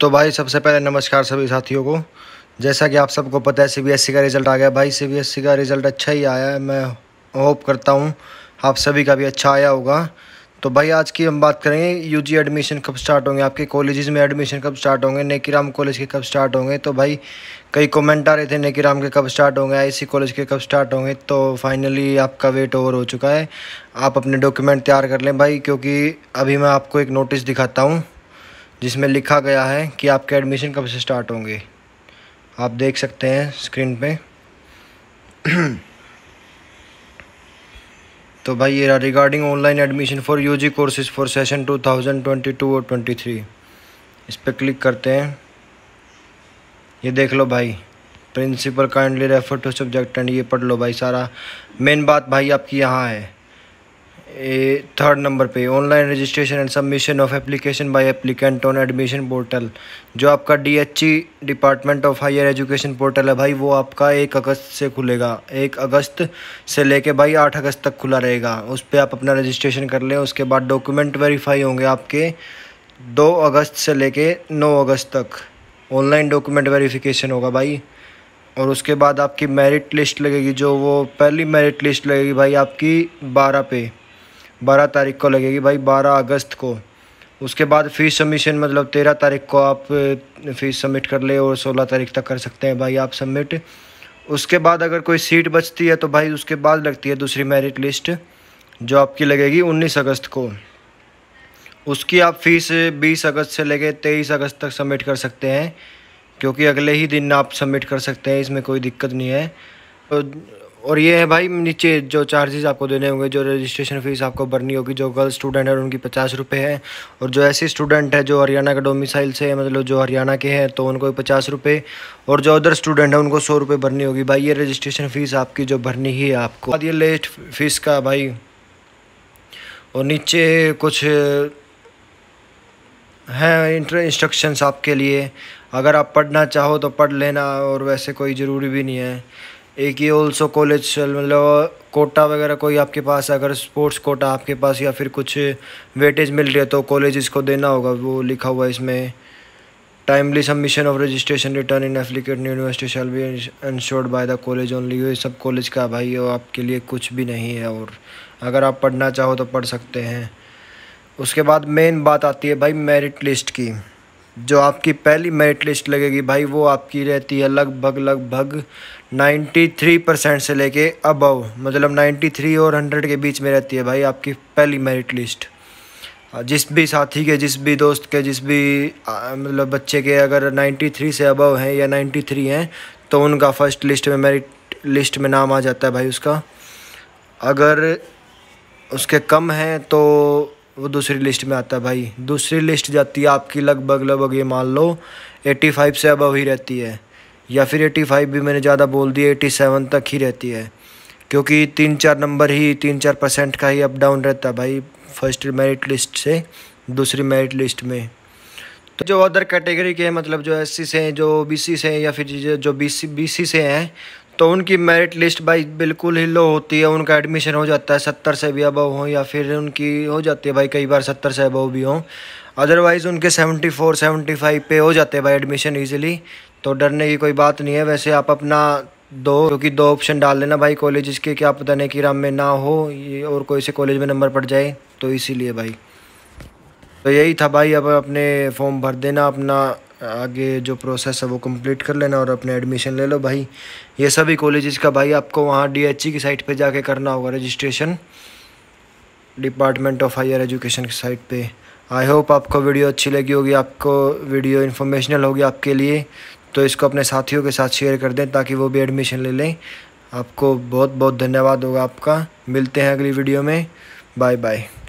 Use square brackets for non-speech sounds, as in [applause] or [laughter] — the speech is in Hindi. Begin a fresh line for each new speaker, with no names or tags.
तो भाई सबसे पहले नमस्कार सभी साथियों को जैसा कि आप सबको पता है सीबीएसई का रिज़ल्ट आ गया भाई सीबीएसई का रिज़ल्ट अच्छा ही आया है मैं होप करता हूँ आप सभी का भी अच्छा आया होगा तो भाई आज की हम बात करेंगे यूजी एडमिशन कब स्टार्ट होंगे आपके कॉलेजेस में एडमिशन कब स्टार्ट होंगे नेकीराम कॉलेज के कब स्टार्ट होंगे तो भाई कई कमेंट आ रहे थे नेकीराम के कब स्टार्ट होंगे आईसी कॉलेज के कब स्टार्ट होंगे तो फाइनली आपका वेट ओवर हो चुका है आप अपने डॉक्यूमेंट तैयार कर लें भाई क्योंकि अभी मैं आपको एक नोटिस दिखाता हूँ जिसमें लिखा गया है कि आपके एडमिशन कब से स्टार्ट होंगे आप देख सकते हैं स्क्रीन पे [clears throat] तो भाई ये regarding online admission for UG courses for session 2022 और 23 इस पर क्लिक करते हैं ये देख लो भाई principal kindly refer to subject and ये पढ़ लो भाई सारा मेन बात भाई आपकी यहाँ है थर्ड नंबर पे online registration and submission of application by applicant on admission portal जो आपका DHE department of higher education portal है भाई वो आपका एक अगस्त से खुलेगा एक अगस्त से लेके भाई आठ अगस्त तक खुला रहेगा उस पर आप अपना रजिस्ट्रेशन कर लें उसके बाद डॉक्यूमेंट वेरीफाई होंगे आपके दो अगस्त से लेके नौ अगस्त तक ऑनलाइन डॉक्यूमेंट वेरीफिकेशन होगा भाई और उसके बाद आपकी मेरिट लिस्ट लगेगी जो वो पहली मेरिट लिस्ट लगेगी भाई आपकी बारह पे बारह तारीख को लगेगी भाई बारह अगस्त को उसके बाद फ़ीस सबमिशन मतलब तेरह तारीख को आप फ़ीस सबमिट कर ले और सोलह तारीख तक कर सकते हैं भाई आप सबमिट उसके बाद अगर कोई सीट बचती है तो भाई उसके बाद लगती है दूसरी मेरिट लिस्ट जो आपकी लगेगी उन्नीस अगस्त को उसकी आप फ़ीस बीस अगस्त से लेके तेईस अगस्त तक सबमिट कर सकते हैं क्योंकि अगले ही दिन आप सबमिट कर सकते हैं इसमें कोई दिक्कत नहीं है तो और ये है भाई नीचे जो चार्जेस आपको देने होंगे जो रजिस्ट्रेशन फ़ीस आपको भरनी होगी जो गर्ल स्टूडेंट है उनकी पचास रुपये है और जो ऐसे स्टूडेंट है जो हरियाणा के डोमिसाइल से मतलब जो हरियाणा के हैं तो उनको पचास रुपये और जो अदर स्टूडेंट है उनको सौ रुपये भरनी होगी भाई ये रजिस्ट्रेशन फ़ीस आपकी जो भरनी ही है आपको ये लेट फीस का भाई और नीचे कुछ हैं इंस्ट्रक्शंस आपके लिए अगर आप पढ़ना चाहो तो पढ़ लेना और वैसे कोई ज़रूरी भी नहीं है एक ये ऑल्सो कॉलेज मतलब कोटा वगैरह कोई आपके पास अगर स्पोर्ट्स कोटा आपके पास या फिर कुछ वेटेज मिल रही है तो कॉलेज को देना होगा वो लिखा हुआ है इसमें timely submission of registration return in application university shall be ensured by the college only ये सब कॉलेज का भाई और आपके लिए कुछ भी नहीं है और अगर आप पढ़ना चाहो तो पढ़ सकते हैं उसके बाद मेन बात आती है भाई मेरिट लिस्ट की जो आपकी पहली मेरिट लिस्ट लगेगी भाई वो आपकी रहती है लगभग लगभग 93 परसेंट से लेके अबव मतलब 93 और 100 के बीच में रहती है भाई आपकी पहली मेरिट लिस्ट जिस भी साथी के जिस भी दोस्त के जिस भी मतलब बच्चे के अगर 93 से अबव हैं या 93 हैं तो उनका फर्स्ट लिस्ट में मेरिट लिस्ट में नाम आ जाता है भाई उसका अगर उसके कम हैं तो वो दूसरी लिस्ट में आता है भाई दूसरी लिस्ट जाती है आपकी लगभग लगभग ये मान लो एटी फाइव से अब ही रहती है या फिर एटी फाइव भी मैंने ज़्यादा बोल दिया एटी सेवन तक ही रहती है क्योंकि तीन चार नंबर ही तीन चार परसेंट का ही अप डाउन रहता है भाई फर्स्ट मेरिट लिस्ट से दूसरी मेरिट लिस्ट में तो जो अदर कैटेगरी के मतलब जो सी से हैं जो सी से हैं या फिर जो बी सी से हैं तो उनकी मेरिट लिस्ट भाई बिल्कुल ही लो होती है उनका एडमिशन हो जाता है सत्तर से भी अबव हो या फिर उनकी हो जाती है भाई कई बार सत्तर से अबव भी हों अदरवाइज़ उनके सेवेंटी फोर सेवेंटी फाइव पे हो जाते हैं भाई एडमिशन ईजिली तो डरने की कोई बात नहीं है वैसे आप अपना दो क्योंकि दो ऑप्शन डाल लेना भाई कॉलेज के क्या पता नहीं कि राम में ना हो और कोई से कॉलेज में नंबर पड़ जाए तो इसीलिए भाई तो यही था भाई अब अपने फॉर्म भर देना अपना आगे जो प्रोसेस है वो कंप्लीट कर लेना और अपने एडमिशन ले लो भाई ये सभी कॉलेजेस का भाई आपको वहाँ डीएचई e की साइट पे जाके करना होगा registration department of higher education की साइट पे आई होप आपको वीडियो अच्छी लगी होगी आपको वीडियो इन्फॉर्मेशनल होगी आपके लिए तो इसको अपने साथियों के साथ शेयर कर दें ताकि वो भी एडमिशन ले लें आपको बहुत बहुत धन्यवाद होगा आपका मिलते हैं अगली वीडियो में बाय बाय